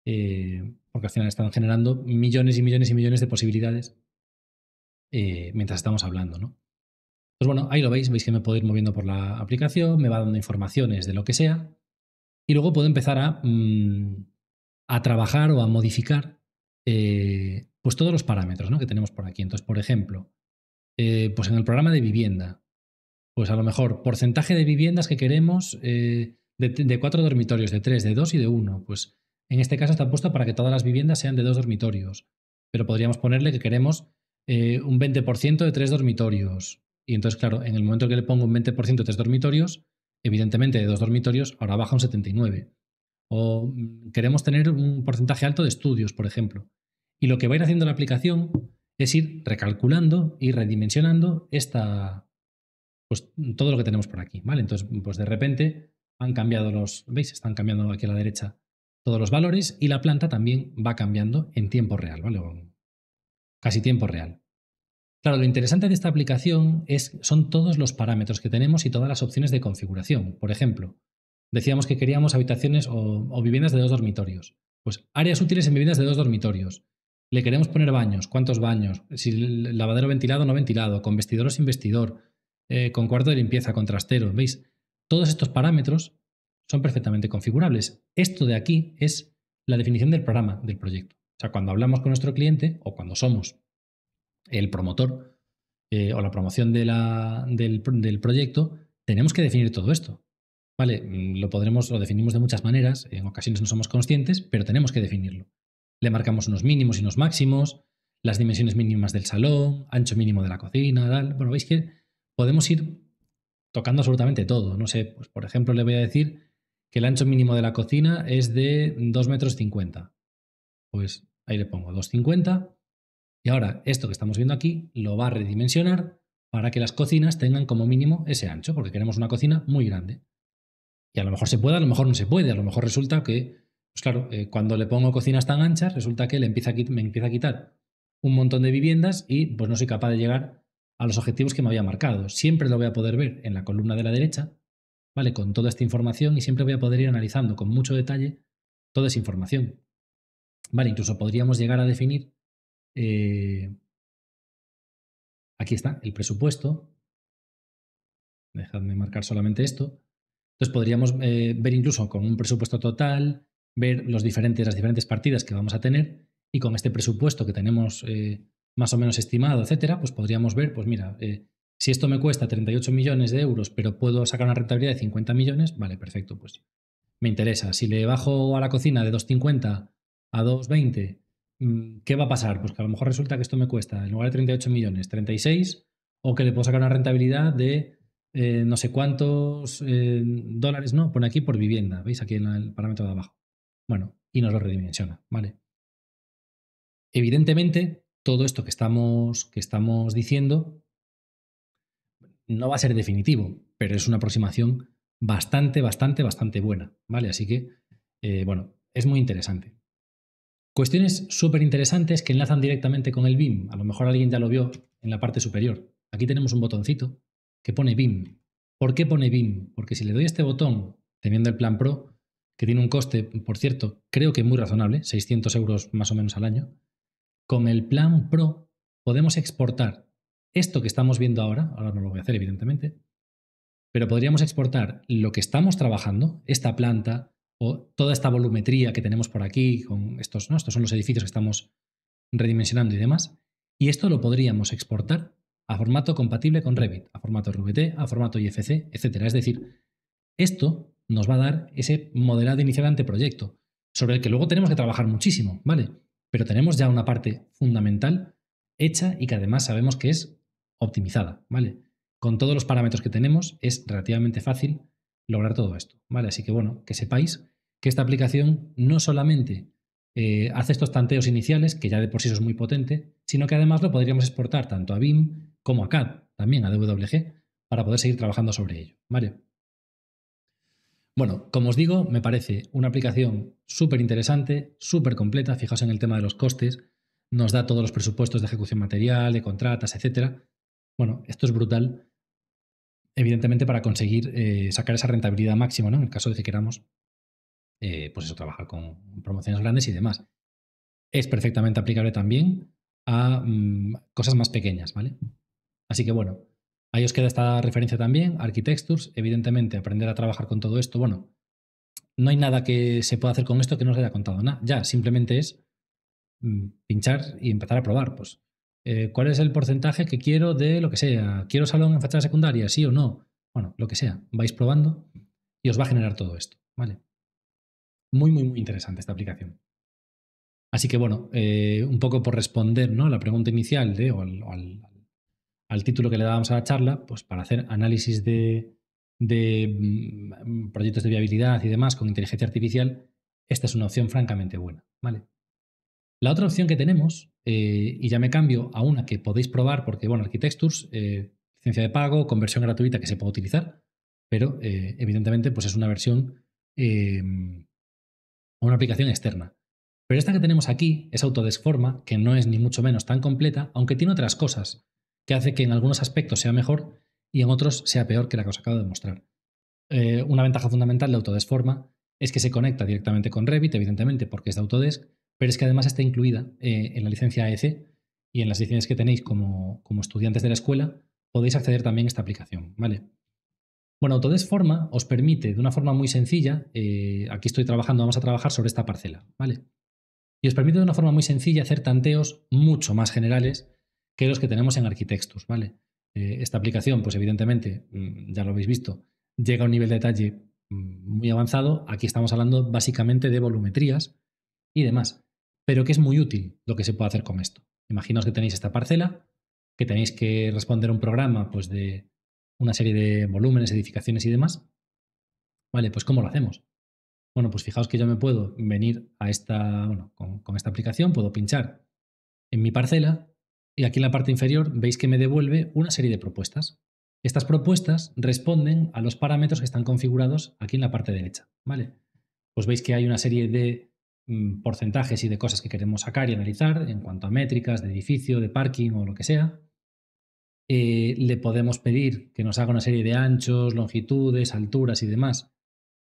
eh, porque al final están generando millones y millones y millones de posibilidades eh, mientras estamos hablando, ¿no? Pues bueno, ahí lo veis, veis que me puedo ir moviendo por la aplicación, me va dando informaciones de lo que sea, y luego puedo empezar a, mm, a trabajar o a modificar eh, pues todos los parámetros ¿no? que tenemos por aquí. Entonces, por ejemplo, eh, pues en el programa de vivienda, pues a lo mejor porcentaje de viviendas que queremos eh, de, de, cuatro dormitorios, de tres, de dos y de uno. Pues en este caso está puesto para que todas las viviendas sean de dos dormitorios, pero podríamos ponerle que queremos un 20% de tres dormitorios. Y entonces, claro, en el momento que le pongo un 20% de tres dormitorios, evidentemente de dos dormitorios, ahora baja un 79. O mm, queremos tener un porcentaje alto de estudios, por ejemplo. Y lo que va a ir haciendo la aplicación es ir recalculando y redimensionando esta, pues, todo lo que tenemos por aquí. ¿vale? Entonces, pues de repente han cambiado los, ¿veis? Están cambiando aquí a la derecha todos los valores y la planta también va cambiando en tiempo real, ¿vale? casi tiempo real. Claro, lo interesante de esta aplicación es, son todos los parámetros que tenemos y todas las opciones de configuración. Por ejemplo, decíamos que queríamos habitaciones o, viviendas de dos dormitorios. Pues áreas útiles en viviendas de dos dormitorios. Le queremos poner baños, cuántos baños, si lavadero ventilado o no ventilado, con vestidor o sin vestidor, eh, con cuarto de limpieza, con trastero, ¿veis? Todos estos parámetros son perfectamente configurables. Esto de aquí es la definición del programa del proyecto. O sea, cuando hablamos con nuestro cliente o cuando somos el promotor eh, o la promoción del proyecto, tenemos que definir todo esto. Vale, mm, lo podremos, lo definimos de muchas maneras, en ocasiones no somos conscientes, pero tenemos que definirlo. Le marcamos unos mínimos y unos máximos, las dimensiones mínimas del salón, ancho mínimo de la cocina, tal. Bueno, veis que podemos ir tocando absolutamente todo. No sé, pues, por ejemplo, le voy a decir que el ancho mínimo de la cocina es de 2,50 metros. Pues ahí le pongo 2,50. Y ahora esto que estamos viendo aquí lo va a redimensionar para que las cocinas tengan como mínimo ese ancho, porque queremos una cocina muy grande. Y a lo mejor se puede, a lo mejor no se puede, a lo mejor resulta que, pues claro, eh, cuando le pongo cocinas tan anchas, resulta que le empieza me empieza a quitar un montón de viviendas y pues no soy capaz de llegar a los objetivos que me había marcado. Siempre lo voy a poder ver en la columna de la derecha, ¿vale? Con toda esta información y siempre voy a poder ir analizando con mucho detalle toda esa información. Vale, incluso podríamos llegar a definir, eh, aquí está, el presupuesto. Dejadme marcar solamente esto. Entonces podríamos eh, ver incluso con un presupuesto total, ver las diferentes partidas que vamos a tener y con este presupuesto que tenemos eh, más o menos estimado, etcétera, pues podríamos ver, pues mira, eh, si esto me cuesta 38 millones de euros, pero puedo sacar una rentabilidad de 50 millones, vale, perfecto, pues me interesa. Si le bajo a la cocina de 2,50 a 2,20, mm, ¿qué va a pasar? Pues que a lo mejor resulta que esto me cuesta, en lugar de 38 millones, 36, o que le puedo sacar una rentabilidad de eh, no sé cuántos eh, dólares, no, pone aquí por vivienda, ¿veis? Aquí en el parámetro de abajo. Bueno, y nos lo redimensiona, ¿vale? Evidentemente, todo esto que estamos, que estamos diciendo no va a ser definitivo, pero es una aproximación bastante, bastante, bastante buena, ¿vale? Así que, eh, bueno, es muy interesante. Cuestiones súper interesantes que enlazan directamente con el BIM. A lo mejor alguien ya lo vio en la parte superior. Aquí tenemos un botoncito que pone BIM. ¿Por qué pone BIM? Porque si le doy este botón, teniendo el plan Pro, que tiene un coste, por cierto, creo que muy razonable, 600 euros más o menos al año, con el plan Pro podemos exportar esto que estamos viendo ahora, ahora no lo voy a hacer evidentemente, pero podríamos exportar lo que estamos trabajando, esta planta o toda esta volumetría que tenemos por aquí, con estos, ¿no? estos son los edificios que estamos redimensionando y demás, y esto lo podríamos exportar a formato compatible con Revit, a formato RVT, a formato IFC, etc. Es decir, esto nos va a dar ese modelado inicial anteproyecto, sobre el que luego tenemos que trabajar muchísimo, ¿vale? Pero tenemos ya una parte fundamental hecha y que además sabemos que es optimizada, ¿vale? Con todos los parámetros que tenemos es relativamente fácil lograr todo esto, ¿vale? Así que bueno, que sepáis que esta aplicación no solamente eh, hace estos tanteos iniciales, que ya de por sí es muy potente, sino que además lo podríamos exportar tanto a BIM como a CAD, también a DWG, para poder seguir trabajando sobre ello. ¿vale? Bueno, como os digo, me parece una aplicación súper interesante, súper completa. Fijaos en el tema de los costes. Nos da todos los presupuestos de ejecución material, de contratas, etc. Bueno, esto es brutal, evidentemente, para conseguir eh, sacar esa rentabilidad máxima, ¿no? En el caso de que queramos, eh, pues eso, trabajar con promociones grandes y demás. Es perfectamente aplicable también a mm, cosas más pequeñas, ¿vale? Así que bueno, ahí os queda esta referencia también, Architectures, evidentemente aprender a trabajar con todo esto, bueno, no hay nada que se pueda hacer con esto que no os haya contado nada, ya, simplemente es mm, pinchar y empezar a probar, pues. Eh, ¿Cuál es el porcentaje que quiero de lo que sea? ¿Quiero salón en fachada secundaria? ¿Sí o no? Bueno, lo que sea. Vais probando y os va a generar todo esto, ¿vale? Muy, muy, muy interesante esta aplicación. Así que bueno, eh, un poco por responder ¿no? a la pregunta inicial de, o al al título que le dábamos a la charla, pues para hacer análisis de, mm, proyectos de viabilidad y demás con inteligencia artificial, esta es una opción francamente buena. ¿vale? La otra opción que tenemos, eh, y ya me cambio a una que podéis probar, porque bueno, Architectures, eh, licencia de pago, conversión gratuita que se puede utilizar, pero eh, evidentemente pues es una versión o eh, una aplicación externa. Pero esta que tenemos aquí es autodesforma, que no es ni mucho menos tan completa, aunque tiene otras cosas que hace que en algunos aspectos sea mejor y en otros sea peor que la que os acabo de mostrar. Eh, una ventaja fundamental de Autodesk Forma es que se conecta directamente con Revit, evidentemente, porque es de Autodesk, pero es que además está incluida eh, en la licencia AEC y en las licencias que tenéis como, estudiantes de la escuela, podéis acceder también a esta aplicación, ¿vale? Bueno, Autodesk Forma os permite, de una forma muy sencilla, eh, aquí estoy trabajando, vamos a trabajar sobre esta parcela, ¿vale? Y os permite de una forma muy sencilla hacer tanteos mucho más generales que los que tenemos en Arquitectos. ¿vale? Eh, esta aplicación, pues evidentemente, mm, ya lo habéis visto, llega a un nivel de detalle mm, muy avanzado. Aquí estamos hablando básicamente de volumetrías y demás, pero que es muy útil lo que se puede hacer con esto. Imaginaos que tenéis esta parcela, que tenéis que responder a un programa pues, de una serie de volúmenes, edificaciones y demás. Vale, pues ¿cómo lo hacemos? Bueno, pues fijaos que yo me puedo venir a esta, bueno, con esta aplicación, puedo pinchar en mi parcela y aquí en la parte inferior veis que me devuelve una serie de propuestas. Estas propuestas responden a los parámetros que están configurados aquí en la parte derecha, ¿vale? Pues veis que hay una serie de mm, porcentajes y de cosas que queremos sacar y analizar en cuanto a métricas de edificio, de parking o lo que sea. Eh, le podemos pedir que nos haga una serie de anchos, longitudes, alturas y demás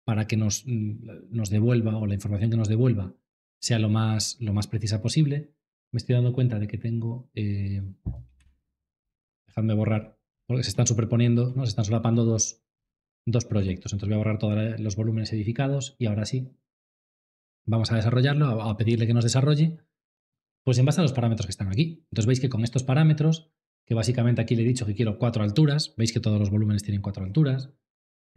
para que nos, mm, nos devuelva o la información que nos devuelva sea lo más, lo más precisa posible me estoy dando cuenta de que tengo... Eh, dejadme borrar, porque se están superponiendo, ¿no? se están solapando dos, proyectos. Entonces voy a borrar todos los volúmenes edificados y ahora sí, vamos a desarrollarlo, a, pedirle que nos desarrolle, pues en base a los parámetros que están aquí. Entonces veis que con estos parámetros, que básicamente aquí le he dicho que quiero cuatro alturas, veis que todos los volúmenes tienen cuatro alturas, 12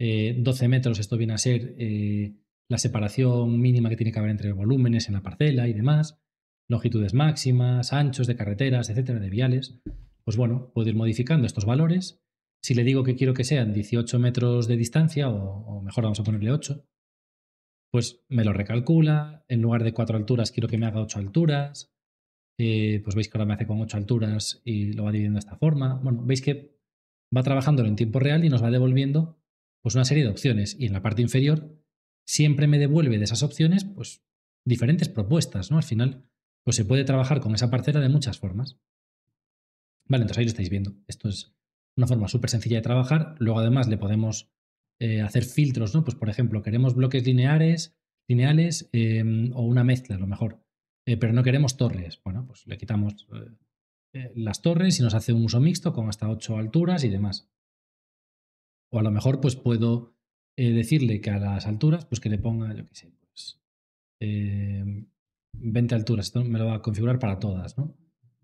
eh, metros, esto viene a ser eh, la separación mínima que tiene que haber entre volúmenes en la parcela y demás longitudes máximas, anchos de carreteras, etcétera, de viales, pues bueno, puedo ir modificando estos valores. Si le digo que quiero que sean 18 metros de distancia, o, mejor vamos a ponerle 8, pues me lo recalcula. En lugar de 4 alturas, quiero que me haga 8 alturas. Eh, pues veis que ahora me hace con 8 alturas y lo va dividiendo de esta forma. Bueno, veis que va trabajándolo en tiempo real y nos va devolviendo pues una serie de opciones. Y en la parte inferior siempre me devuelve de esas opciones pues diferentes propuestas, ¿no? Al final pues se puede trabajar con esa parcela de muchas formas. Vale, entonces ahí lo estáis viendo. Esto es una forma súper sencilla de trabajar. Luego además le podemos eh, hacer filtros, ¿no? Pues por ejemplo, queremos bloques lineales em, o una mezcla, a lo mejor. Eh, pero no queremos torres. Bueno, pues le quitamos eh, las torres y nos hace un uso mixto con hasta ocho alturas y demás. O a lo mejor pues puedo decirle que a las alturas, pues que le ponga, yo qué sé, pues em, 20 alturas, esto me lo va a configurar para todas, ¿no?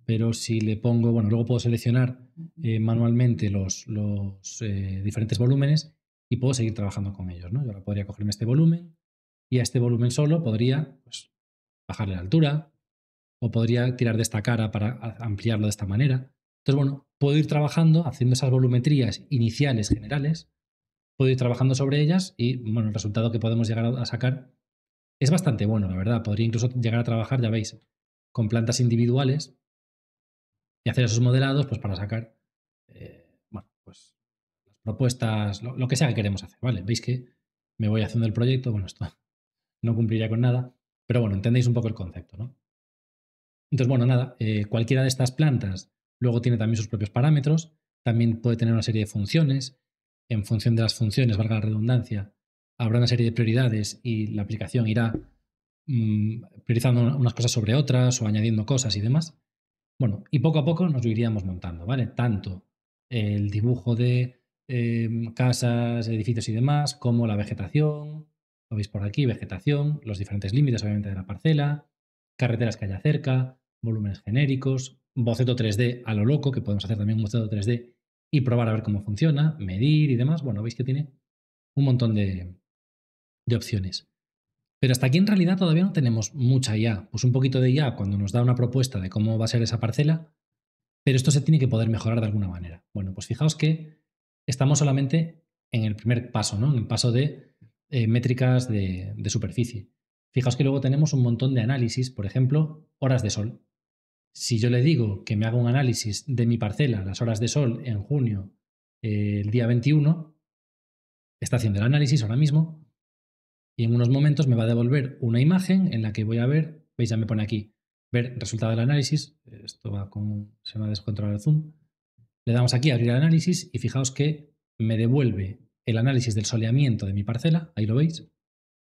Pero si le pongo, bueno, luego puedo seleccionar eh, manualmente los, eh, diferentes volúmenes y puedo seguir trabajando con ellos, ¿no? Yo ahora podría cogerme este volumen y a este volumen solo podría pues, bajarle la altura o podría tirar de esta cara para ampliarlo de esta manera. Entonces, bueno, puedo ir trabajando haciendo esas volumetrías iniciales generales, puedo ir trabajando sobre ellas y, bueno, el resultado que podemos llegar a sacar es bastante bueno, la verdad. Podría incluso llegar a trabajar, ya veis, con plantas individuales y hacer esos modelados pues, para sacar eh, bueno, pues, las propuestas, lo, que sea que queremos hacer. ¿vale? Veis que me voy haciendo el proyecto. Bueno, esto no cumpliría con nada, pero bueno, entendéis un poco el concepto. ¿no? Entonces, bueno, nada, eh, cualquiera de estas plantas luego tiene también sus propios parámetros, también puede tener una serie de funciones. En función de las funciones, valga la redundancia, habrá una serie de prioridades y la aplicación irá mm, priorizando unas cosas sobre otras o añadiendo cosas y demás. Bueno, y poco a poco nos iríamos montando, ¿vale? Tanto el dibujo de em, casas, edificios y demás, como la vegetación, lo veis por aquí, vegetación, los diferentes límites obviamente de la parcela, carreteras que haya cerca, volúmenes genéricos, boceto 3D a lo loco, que podemos hacer también un boceto 3D y probar a ver cómo funciona, medir y demás. Bueno, veis que tiene un montón de, de opciones. Pero hasta aquí en realidad todavía no tenemos mucha IA, pues un poquito de ya cuando nos da una propuesta de cómo va a ser esa parcela, pero esto se tiene que poder mejorar de alguna manera. Bueno, pues fijaos que estamos solamente en el primer paso, ¿no? En el paso de eh, métricas de, superficie. Fijaos que luego tenemos un montón de análisis, por ejemplo, horas de sol. Si yo le digo que me haga un análisis de mi parcela, las horas de sol en junio, eh, el día 21, está haciendo el análisis ahora mismo, y en unos momentos me va a devolver una imagen en la que voy a ver, veis, ya me pone aquí, ver resultado del análisis, esto va con, se va a descontrolar el zoom, le damos aquí a abrir el análisis y fijaos que me devuelve el análisis del soleamiento de mi parcela, ahí lo veis.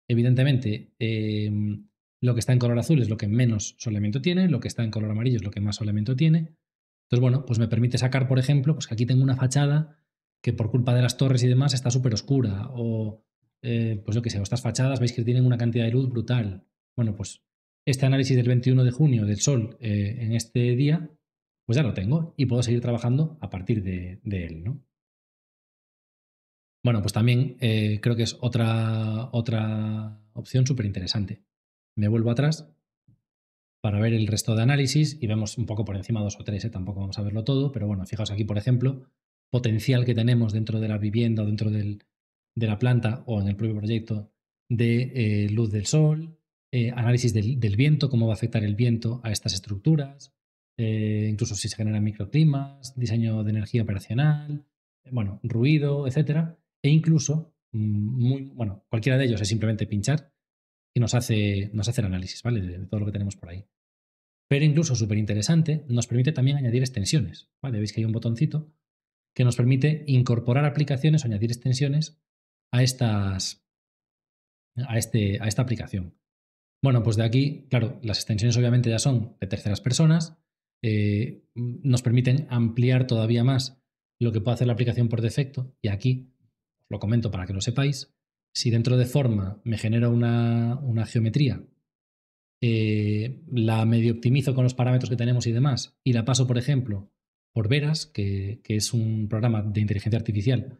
Evidentemente, em, lo que está en color azul es lo que menos soleamiento tiene, lo que está en color amarillo es lo que más soleamiento tiene. Entonces, bueno, pues me permite sacar, por ejemplo, pues que aquí tengo una fachada que por culpa de las torres y demás está súper oscura, o eh, pues lo que sea, estas fachadas, veis que tienen una cantidad de luz brutal. Bueno, pues este análisis del 21 de junio del sol eh, en este día, pues ya lo tengo y puedo seguir trabajando a partir de, él, ¿no? Bueno, pues también eh, creo que es otra, otra opción súper interesante. Me vuelvo atrás para ver el resto de análisis y vemos un poco por encima dos o tres, tampoco vamos a verlo todo, pero bueno, fijaos aquí, por ejemplo, potencial que tenemos dentro de la vivienda o dentro del, de la planta o en el propio proyecto de eh, luz del sol, eh, análisis del, viento, cómo va a afectar el viento a estas estructuras, eh, incluso si se generan microclimas, diseño de energía operacional, bueno, ruido, etcétera, e incluso mm, muy, bueno, cualquiera de ellos es simplemente pinchar y nos hace, nos el análisis, ¿vale? De, todo lo que tenemos por ahí. Pero incluso súper interesante, nos permite también añadir extensiones, Veis que hay un botoncito que nos permite incorporar aplicaciones o añadir extensiones a, estas, a, este, a esta aplicación. Bueno, pues de aquí, claro, las extensiones obviamente ya son de terceras personas, eh, nos permiten ampliar todavía más lo que puede hacer la aplicación por defecto, y aquí os lo comento para que lo sepáis, si dentro de forma me genera una, geometría, eh, la medio optimizo con los parámetros que tenemos y demás, y la paso, por ejemplo, por Veras, que, que es un programa de inteligencia artificial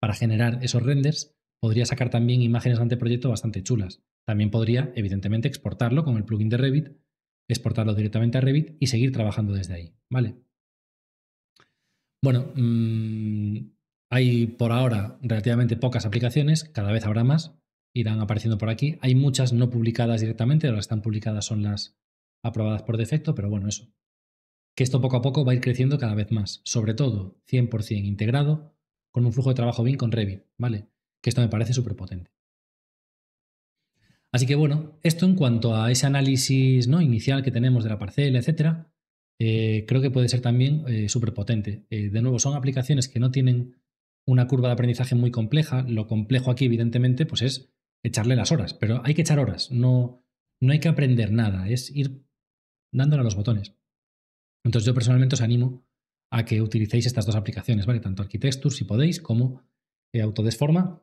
para generar esos renders, podría sacar también imágenes de anteproyecto bastante chulas. También podría, evidentemente, exportarlo con el plugin de Revit, exportarlo directamente a Revit y seguir trabajando desde ahí, ¿vale? Bueno, mm, hay por ahora relativamente pocas aplicaciones, cada vez habrá más, irán apareciendo por aquí. Hay muchas no publicadas directamente, las que están publicadas son las aprobadas por defecto, pero bueno, eso. Que esto poco a poco va a ir creciendo cada vez más, sobre todo 100% integrado con un flujo de trabajo bien con Revit, ¿vale? Que esto me parece súper potente. Así que bueno, esto en cuanto a ese análisis ¿no? inicial que tenemos de la parcela, etcétera, eh, creo que puede ser también eh, súper potente. Eh, de nuevo, son aplicaciones que no tienen una curva de aprendizaje muy compleja. Lo complejo aquí, evidentemente, pues es echarle las horas, pero hay que echar horas, no, no hay que aprender nada, es ir dándole a los botones. Entonces yo personalmente os animo a que utilicéis estas dos aplicaciones, ¿vale? Tanto Architecture, si podéis, como eh, Autodesforma,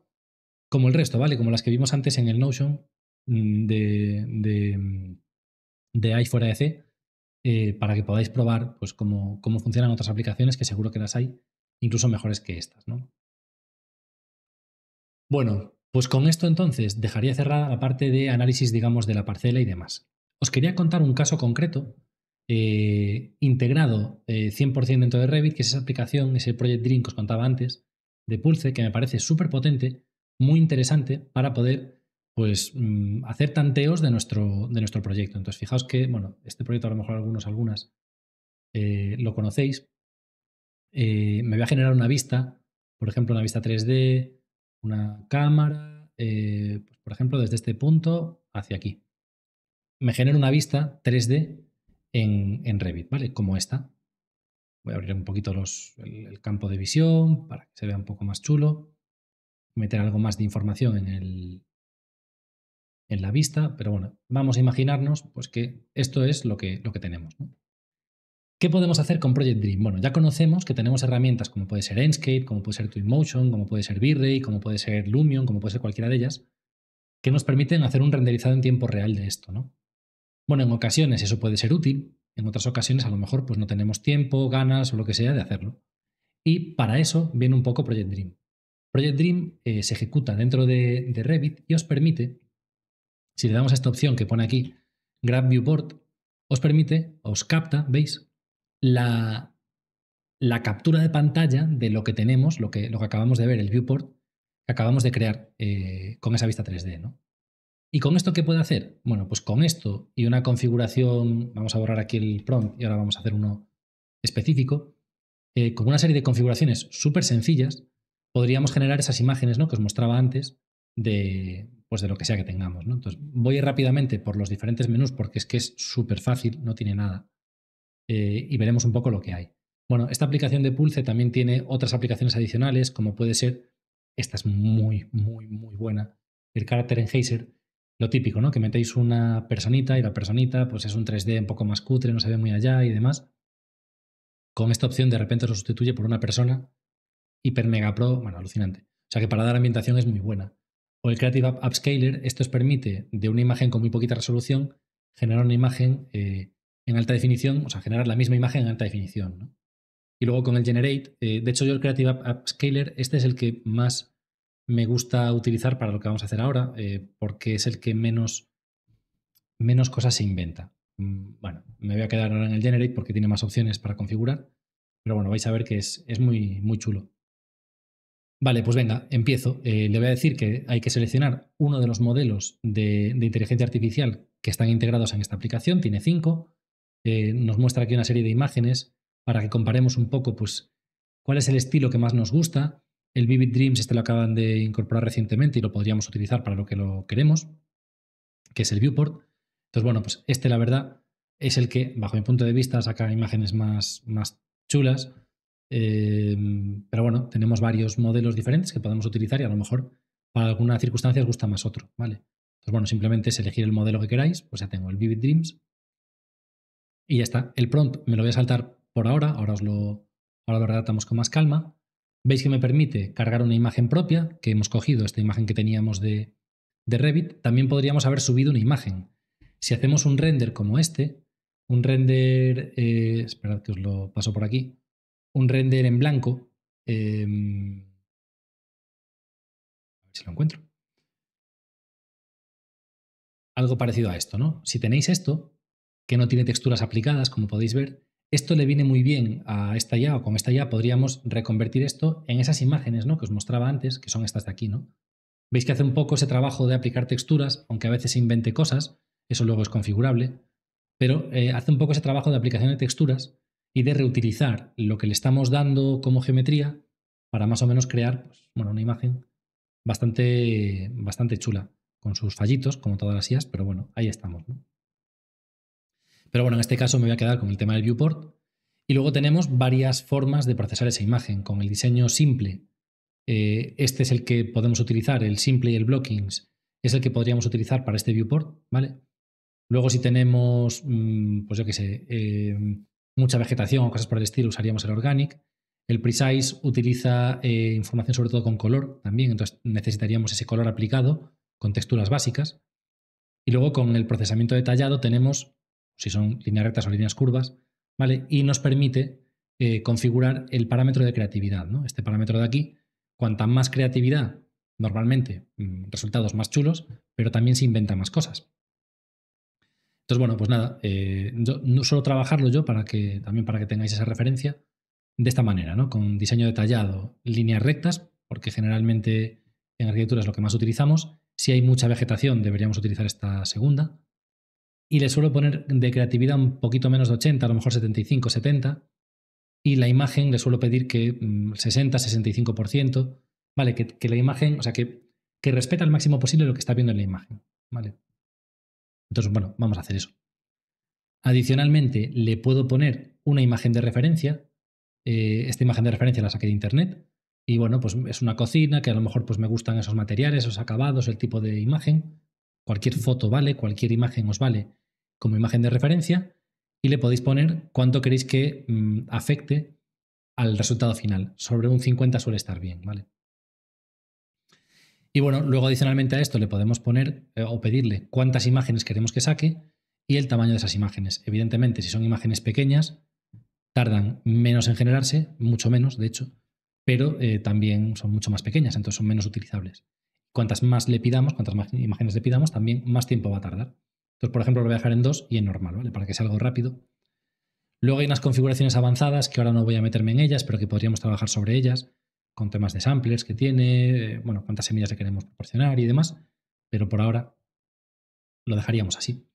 como el resto, ¿vale? Como las que vimos antes en el Notion mm, de, de, mm, de C eh, para que podáis probar pues, cómo, cómo funcionan otras aplicaciones, que seguro que las hay, incluso mejores que estas, ¿no? Bueno, pues con esto entonces dejaría cerrada la parte de análisis, digamos, de la parcela y demás. Os quería contar un caso concreto eh, integrado 100% eh, dentro de Revit, que es esa aplicación, ese Project Dream que os contaba antes, de Pulse, que me parece súper potente, muy interesante para poder pues, mm, hacer tanteos de nuestro, de nuestro proyecto. Entonces, fijaos que, bueno, este proyecto a lo mejor algunos, algunas eh, lo conocéis. me voy a generar una vista, por ejemplo, una vista 3D, una cámara, pues, por ejemplo, desde este punto hacia aquí. Me genera una vista 3D en, Revit, ¿vale? Como esta. Voy a abrir un poquito el, campo de visión para que se vea un poco más chulo. Meter algo más de información en, el, la vista, pero bueno, vamos a imaginarnos pues, que esto es lo que, lo que tenemos. ¿Qué podemos hacer con Project Dream? Bueno, ya conocemos que tenemos herramientas como puede ser Enscape, como puede ser Twinmotion, como puede ser V-Ray, como puede ser Lumion, como puede ser cualquiera de ellas, que nos permiten hacer un renderizado en tiempo real de esto, ¿no? Bueno, en ocasiones eso puede ser útil, en otras ocasiones a lo mejor pues no tenemos tiempo, ganas o lo que sea de hacerlo. Y para eso viene un poco Project Dream. Project Dream eh, se ejecuta dentro de, Revit y os permite, si le damos a esta opción que pone aquí, Grab Viewport, os permite, os capta, ¿veis? La, la captura de pantalla de lo que tenemos, lo que, acabamos de ver, el viewport que acabamos de crear eh, con esa vista 3D, ¿no? ¿Y con esto qué puede hacer? Bueno, pues con esto y una configuración, vamos a borrar aquí el prompt y ahora vamos a hacer uno específico, eh, con una serie de configuraciones súper sencillas, podríamos generar esas imágenes que os mostraba antes de, pues de lo que sea que tengamos. Entonces, voy rápidamente por los diferentes menús porque es que es súper fácil, no tiene nada. Eh, y veremos un poco lo que hay. Bueno, esta aplicación de Pulse también tiene otras aplicaciones adicionales, como puede ser, esta es muy, muy, muy buena, el carácter en Hazer lo típico, ¿no? Que metéis una personita y la personita pues es un 3D un poco más cutre, no se ve muy allá y demás. Con esta opción de repente lo sustituye por una persona hiper mega pro, bueno, alucinante. O sea que para dar ambientación es muy buena. O el Creative App Scaler, esto os permite de una imagen con muy poquita resolución generar una imagen eh, en alta definición, o sea, generar la misma imagen en alta definición, Y luego con el Generate, eh, de hecho yo el Creative App Scaler, este es el que más me gusta utilizar para lo que vamos a hacer ahora, eh, porque es el que menos, menos cosas se inventa. Mm, bueno, me voy a quedar ahora en el Generate porque tiene más opciones para configurar, pero bueno, vais a ver que es, muy, muy chulo. Vale, pues venga, empiezo. Eh, le voy a decir que hay que seleccionar uno de los modelos de, inteligencia artificial que están integrados en esta aplicación, tiene cinco. Eh, nos muestra aquí una serie de imágenes para que comparemos un poco pues, cuál es el estilo que más nos gusta, el Vivid Dreams, este lo acaban de incorporar recientemente y lo podríamos utilizar para lo que lo queremos, que es el viewport. Entonces, bueno, pues este la verdad es el que, bajo mi punto de vista, saca imágenes más, más chulas. Eh, pero bueno, tenemos varios modelos diferentes que podemos utilizar y a lo mejor para alguna circunstancia os gusta más otro, ¿vale? Entonces, bueno, simplemente es elegir el modelo que queráis, pues ya tengo el Vivid Dreams. Y ya está. El prompt me lo voy a saltar por ahora, ahora os lo, ahora lo redactamos con más calma. Veis que me permite cargar una imagen propia, que hemos cogido esta imagen que teníamos de, de Revit. También podríamos haber subido una imagen. Si hacemos un render como este, un render, eh, esperad que os lo paso por aquí, un render en blanco, em, a ver si lo encuentro. Algo parecido a esto, ¿no? Si tenéis esto, que no tiene texturas aplicadas, como podéis ver, esto le viene muy bien a esta ya o con esta ya podríamos reconvertir esto en esas imágenes ¿no? que os mostraba antes, que son estas de aquí. ¿no? Veis que hace un poco ese trabajo de aplicar texturas, aunque a veces invente cosas, eso luego es configurable, pero eh, hace un poco ese trabajo de aplicación de texturas y de reutilizar lo que le estamos dando como geometría para más o menos crear pues, bueno, una imagen bastante, bastante chula, con sus fallitos, como todas las IAS, pero bueno, ahí estamos. ¿no? Pero bueno, en este caso me voy a quedar con el tema del viewport. Y luego tenemos varias formas de procesar esa imagen, con el diseño simple. Eh, este es el que podemos utilizar, el simple y el blockings es el que podríamos utilizar para este viewport, ¿vale? Luego si tenemos, mm, pues yo qué sé, eh, mucha vegetación o cosas por el estilo, usaríamos el organic. El precise utiliza eh, información sobre todo con color también, entonces necesitaríamos ese color aplicado con texturas básicas. Y luego con el procesamiento detallado tenemos si son líneas rectas o líneas curvas, ¿vale? Y nos permite eh, configurar el parámetro de creatividad, ¿no? Este parámetro de aquí, cuanta más creatividad, normalmente mm, resultados más chulos, pero también se inventa más cosas. Entonces, bueno, pues nada, eh, yo, no solo trabajarlo yo para que también para que tengáis esa referencia de esta manera, ¿no? Con diseño detallado, líneas rectas, porque generalmente en arquitectura es lo que más utilizamos. Si hay mucha vegetación, deberíamos utilizar esta segunda y le suelo poner de creatividad un poquito menos de 80, a lo mejor 75, 70. Y la imagen le suelo pedir que 60, mm, 65%, ¿vale? Que, la imagen, o sea, que, que respeta al máximo posible lo que está viendo en la imagen, ¿vale? Entonces, bueno, vamos a hacer eso. Adicionalmente, le puedo poner una imagen de referencia. Eh, esta imagen de referencia la saqué de internet. Y bueno, pues es una cocina que a lo mejor pues me gustan esos materiales, esos acabados, el tipo de imagen. Cualquier foto vale, cualquier imagen os vale como imagen de referencia y le podéis poner cuánto queréis que mm, afecte al resultado final. Sobre un 50 suele estar bien, ¿vale? Y bueno, luego adicionalmente a esto le podemos poner eh, o pedirle cuántas imágenes queremos que saque y el tamaño de esas imágenes. Evidentemente, si son imágenes pequeñas, tardan menos en generarse, mucho menos, de hecho, pero eh, también son mucho más pequeñas, entonces son menos utilizables cuantas más le pidamos, cuantas más imágenes le pidamos, también más tiempo va a tardar. Entonces, por ejemplo, lo voy a dejar en 2 y en normal, ¿vale? Para que sea algo rápido. Luego hay unas configuraciones avanzadas que ahora no voy a meterme en ellas, pero que podríamos trabajar sobre ellas, con temas de samplers que tiene, eh, bueno, cuántas semillas le queremos proporcionar y demás, pero por ahora lo dejaríamos así.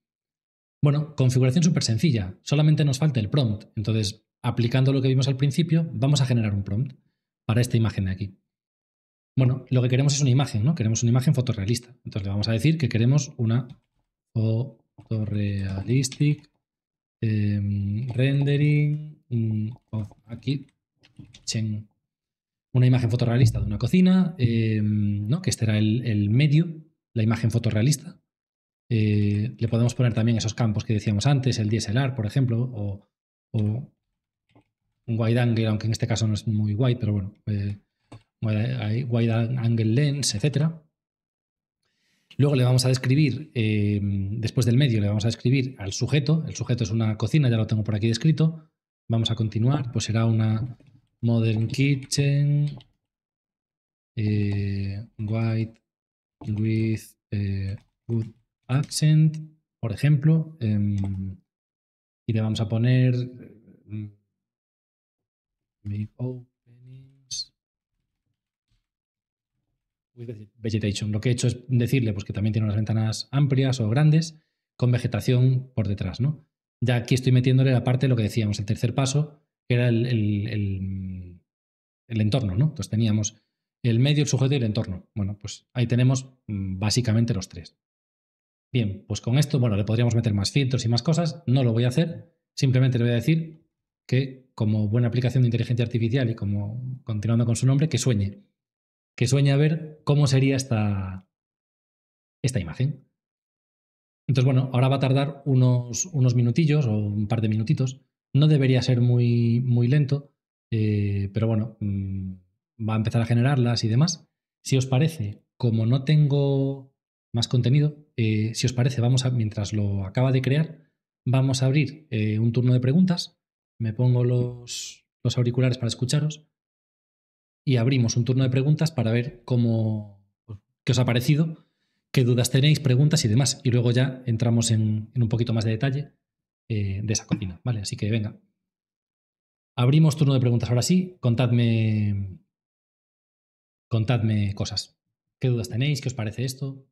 Bueno, configuración súper sencilla, solamente nos falta el prompt, entonces aplicando lo que vimos al principio, vamos a generar un prompt para esta imagen de aquí. Bueno, lo que queremos es una imagen, ¿no? Queremos una imagen fotorrealista. Entonces le vamos a decir que queremos una photorealistic em, rendering mm, oh, aquí una imagen fotorrealista de una cocina, em, ¿no? que este era el, medio, la imagen fotorrealista. Eh, le podemos poner también esos campos que decíamos antes, el DSLR, por ejemplo, o, un wide angle, aunque en este caso no es muy wide, pero bueno, eh, wide angle lens, etc. Luego le vamos a describir, eh, después del medio, le vamos a describir al sujeto. El sujeto es una cocina, ya lo tengo por aquí descrito. Vamos a continuar, pues será una Modern Kitchen eh, White with eh, Good Accent, por ejemplo. Em, y le vamos a poner mm, vegetation. Lo que he hecho es decirle pues, que también tiene unas ventanas amplias o grandes con vegetación por detrás, ¿no? Ya aquí estoy metiéndole la parte lo que decíamos, el tercer paso, que era el, el entorno, ¿no? Entonces teníamos el medio, el sujeto y el entorno. Bueno, pues ahí tenemos mm, básicamente los tres. Bien, pues con esto, bueno, le podríamos meter más filtros y más cosas, no lo voy a hacer, simplemente le voy a decir que como buena aplicación de inteligencia artificial y como continuando con su nombre, que sueñe que sueña ver cómo sería esta, esta imagen. Entonces, bueno, ahora va a tardar unos, unos minutillos o un par de minutitos. No debería ser muy, muy lento, eh, pero bueno, mm, va a empezar a generarlas y demás. Si os parece, como no tengo más contenido, eh, si os parece, vamos a, mientras lo acaba de crear, vamos a abrir eh, un turno de preguntas. Me pongo los auriculares para escucharos y abrimos un turno de preguntas para ver cómo, qué os ha parecido, qué dudas tenéis, preguntas y demás. Y luego ya entramos en, un poquito más de detalle eh, de esa cocina, ¿vale? Así que venga. Abrimos turno de preguntas ahora sí. Contadme, contadme cosas. ¿Qué dudas tenéis? ¿Qué os parece esto?